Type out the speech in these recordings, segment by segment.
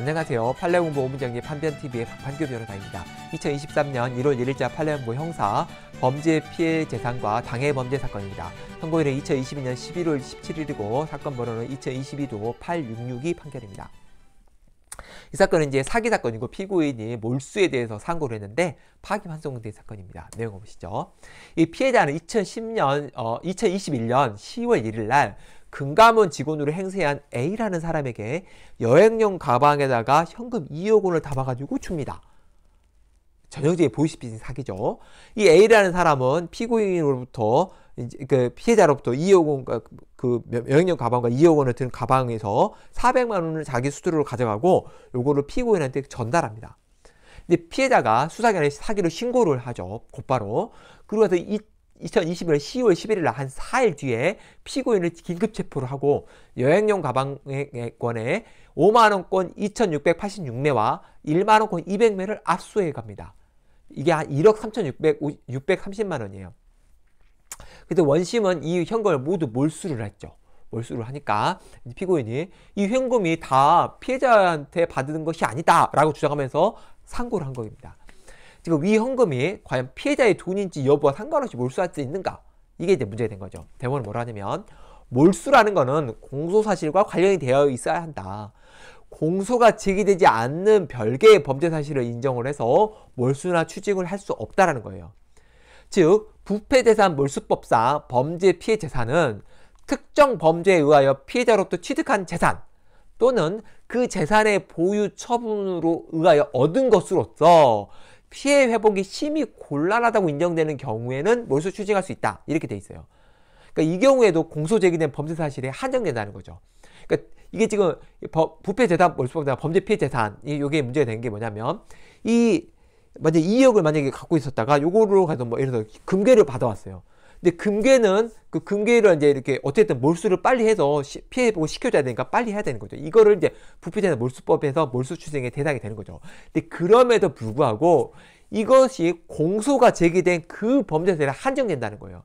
안녕하세요. 팔레옹보 오문정리 판변TV의 박판규 변호사입니다. 2023년 1월 1일자 팔레옹보 형사 범죄 피해 재산과 당해 범죄 사건입니다. 선고일은 2022년 11월 17일이고 사건 번호는 2022도 866이 판결입니다. 이 사건은 이제 사기 사건이고 피고인이 몰수에 대해서 상고를 했는데 파기 환송된 사건입니다. 내용 보시죠. 이 피해자는 2010년, 어, 2021년 10월 1일 날 금감원 직원으로 행세한 A라는 사람에게 여행용 가방에다가 현금 2억 원을 담아가지고 줍니다. 전형적인 보이스피 사기죠. 이 A라는 사람은 피고인으로부터 그 피해자로부터 2억 원과 그, 그 여행용 가방과 2억 원을 든 가방에서 400만 원을 자기 수수로 가져가고 요거를 피고인한테 전달합니다. 근데 피해자가 수사기관에 사기로 신고를 하죠. 곧바로. 그러고서 2021년 10월 11일 날한 4일 뒤에 피고인을 긴급 체포를 하고 여행용 가방권에 5만 원권 2,686매와 1만 원권 200매를 압수해 갑니다. 이게 한 1억 3,630만 원이에요. 그래서 원심은 이 현금을 모두 몰수를 했죠. 몰수를 하니까 피고인이 이 현금이 다 피해자한테 받은 것이 아니다라고 주장하면서 상고를 한 겁니다. 지금 위 헌금이 과연 피해자의 돈인지 여부와 상관없이 몰수할 수 있는가? 이게 이제 문제가 된 거죠. 대법원은 뭐라 하냐면 몰수라는 거는 공소 사실과 관련이 되어 있어야 한다. 공소가 제기되지 않는 별개의 범죄 사실을 인정을 해서 몰수나 추징을 할 수 없다라는 거예요. 즉 부패재산 몰수법상 범죄 피해 재산은 특정 범죄에 의하여 피해자로부터 취득한 재산 또는 그 재산의 보유 처분으로 의하여 얻은 것으로서 피해 회복이 심히 곤란하다고 인정되는 경우에는 몰수 추징할 수 있다. 이렇게 돼 있어요. 그러니까 이 경우에도 공소 제기된 범죄 사실에 한정된다는 거죠. 그러니까 이게 지금 부패 재산 몰수법이 범죄 피해 재산 이게 문제가 되는 게 뭐냐면 이 만약 2억을 만약에 갖고 있었다가 요거로 가서 뭐 예를 들어 금괴를 받아왔어요. 근데 금괴는 그 금괴를 이제 이렇게 어쨌든 몰수를 빨리 해서 피해보고 시켜줘야 되니까 빨리 해야 되는 거죠. 이거를 이제 부피되는 몰수법에서 몰수추징의 대상이 되는 거죠. 근데 그럼에도 불구하고 이것이 공소가 제기된 그 범죄세를 한정된다는 거예요.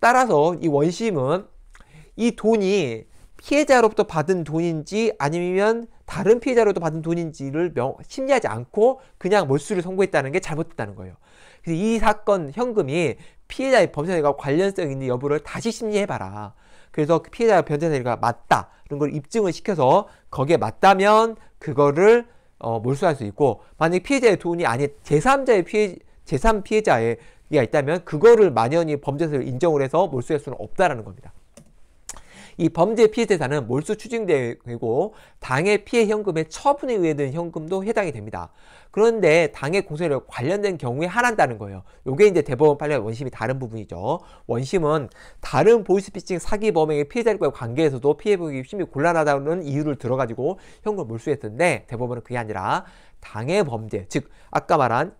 따라서 이 원심은 이 돈이 피해자로부터 받은 돈인지 아니면 다른 피해자로도 받은 돈인지를 명, 심리하지 않고 그냥 몰수를 선고했다는 게 잘못됐다는 거예요. 그래서 이 사건 현금이 피해자의 범죄자가 관련성 있는 여부를 다시 심리해봐라. 그래서 그 피해자 범죄자가 맞다 이런 걸 입증을 시켜서 거기에 맞다면 그거를 어, 몰수할 수 있고 만약 에 피해자의 돈이 아닌 제3자의 피해 제3 피해자의 가 있다면 그거를 만연히 범죄자를 인정을 해서 몰수할 수는 없다라는 겁니다. 이 범죄 피해 재산은 몰수 추징되고 당의 피해 현금의 처분에 의해 든 현금도 해당이 됩니다. 그런데 당의 공소력 관련된 경우에 하란다는 거예요. 요게 이제 대법원 판례 원심이 다른 부분이죠. 원심은 다른 보이스피싱 사기 범행의 피해자들과의 관계에서도 피해보기 힘이 곤란하다는 이유를 들어가지고 현금 을 몰수했던데 대법원은 그게 아니라 당의 범죄, 즉 아까 말한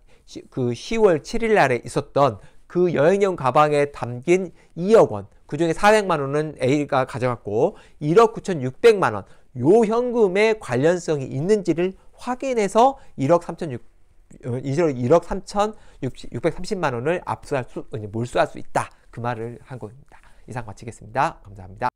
그 10월 7일 날에 있었던 그 여행용 가방에 담긴 2억 원, 그 중에 400만 원은 A가 가져갔고 1억 9,600만 원. 요현금의 관련성이 있는지를 확인해서 1억 3,600 1억 3,630만 원을 압수할 수, 몰수할 수 있다. 그 말을 한 겁니다. 이상 마치겠습니다. 감사합니다.